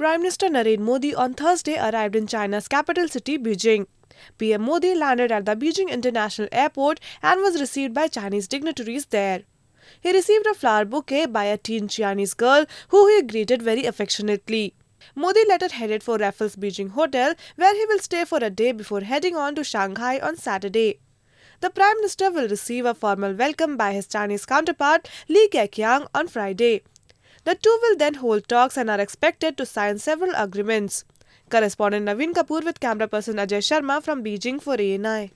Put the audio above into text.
Prime Minister Narendra Modi on Thursday arrived in China's capital city, Beijing. PM Modi landed at the Beijing International Airport and was received by Chinese dignitaries there. He received a flower bouquet by a teen Chinese girl who he greeted very affectionately. Modi later headed for Raffles Beijing Hotel where he will stay for a day before heading on to Shanghai on Saturday. The Prime Minister will receive a formal welcome by his Chinese counterpart Li Keqiang on Friday the two will then hold talks and are expected to sign several agreements. Correspondent Naveen Kapoor with camera person Ajay Sharma from Beijing for ANI.